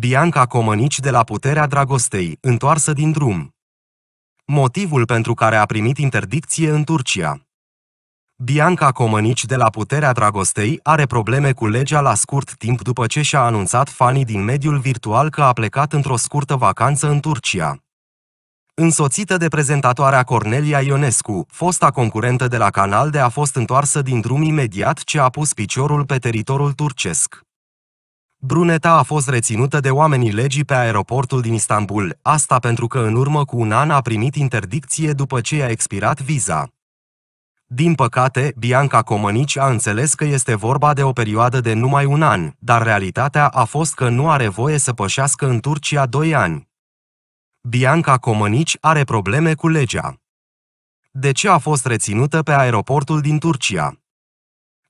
Bianca Comănici de la Puterea Dragostei, întoarsă din drum. Motivul pentru care a primit interdicție în Turcia. Bianca Comănici de la Puterea Dragostei are probleme cu legea la scurt timp după ce și-a anunțat fanii din mediul virtual că a plecat într-o scurtă vacanță în Turcia. Însoțită de prezentatoarea Cornelia Ionescu, fosta concurentă de la canal de a fost întoarsă din drum imediat ce a pus piciorul pe teritoriul turcesc. Bruneta a fost reținută de oamenii legii pe aeroportul din Istanbul, asta pentru că în urmă cu un an a primit interdicție după ce i-a expirat viza. Din păcate, Bianca Comănici a înțeles că este vorba de o perioadă de numai un an, dar realitatea a fost că nu are voie să pășească în Turcia doi ani. Bianca Comănici are probleme cu legea. De ce a fost reținută pe aeroportul din Turcia?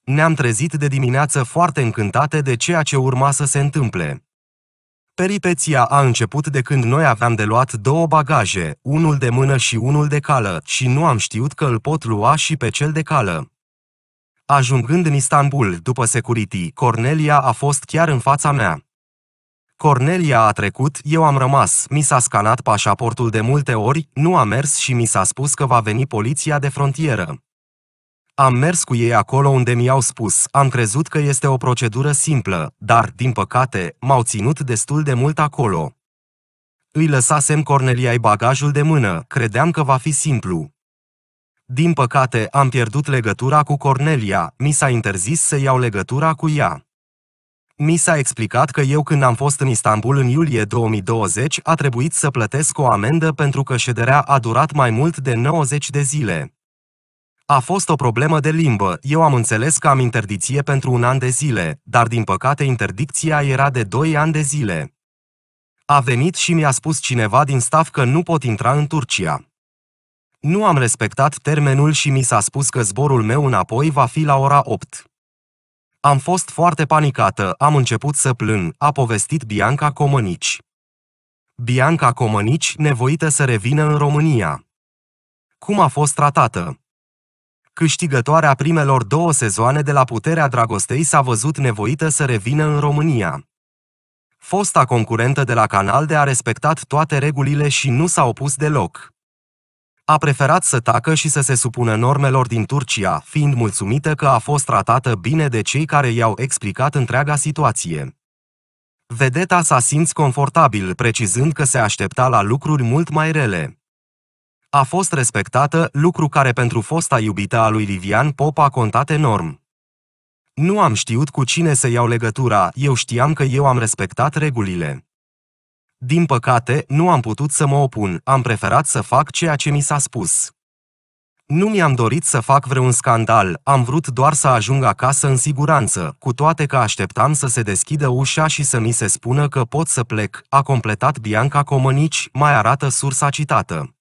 Ne-am trezit de dimineață foarte încântate de ceea ce urma să se întâmple. Peripeția a început de când noi aveam de luat două bagaje, unul de mână și unul de cală, și nu am știut că îl pot lua și pe cel de cală. Ajungând în Istanbul, după security, Cornelia a fost chiar în fața mea. Cornelia a trecut, eu am rămas, mi s-a scanat pașaportul de multe ori, nu a mers și mi s-a spus că va veni poliția de frontieră. Am mers cu ei acolo unde mi-au spus, am crezut că este o procedură simplă, dar, din păcate, m-au ținut destul de mult acolo. Îi lăsasem Corneliai bagajul de mână, credeam că va fi simplu. Din păcate, am pierdut legătura cu Cornelia, mi s-a interzis să iau legătura cu ea. Mi s-a explicat că eu când am fost în Istanbul în iulie 2020 a trebuit să plătesc o amendă pentru că șederea a durat mai mult de 90 de zile. A fost o problemă de limbă. Eu am înțeles că am interdicție pentru un an de zile, dar din păcate interdicția era de 2 ani de zile. A venit și mi-a spus cineva din staff că nu pot intra în Turcia. Nu am respectat termenul și mi s-a spus că zborul meu înapoi va fi la ora 8. Am fost foarte panicată, am început să plâng, a povestit Bianca Comănici. Bianca Comănici, nevoită să revină în România. Cum a fost tratată? câștigătoarea primelor două sezoane de la puterea dragostei s-a văzut nevoită să revină în România. Fosta concurentă de la canal de a respectat toate regulile și nu s-a opus deloc. A preferat să tacă și să se supună normelor din Turcia, fiind mulțumită că a fost tratată bine de cei care i-au explicat întreaga situație. Vedeta s-a simțit confortabil, precizând că se aștepta la lucruri mult mai rele a fost respectată, lucru care pentru fosta iubită a lui Livian Pop a contat enorm. Nu am știut cu cine să iau legătura, eu știam că eu am respectat regulile. Din păcate, nu am putut să mă opun, am preferat să fac ceea ce mi s-a spus. Nu mi-am dorit să fac vreun scandal, am vrut doar să ajung acasă în siguranță, cu toate că așteptam să se deschidă ușa și să mi se spună că pot să plec, a completat Bianca Comănici, mai arată sursa citată.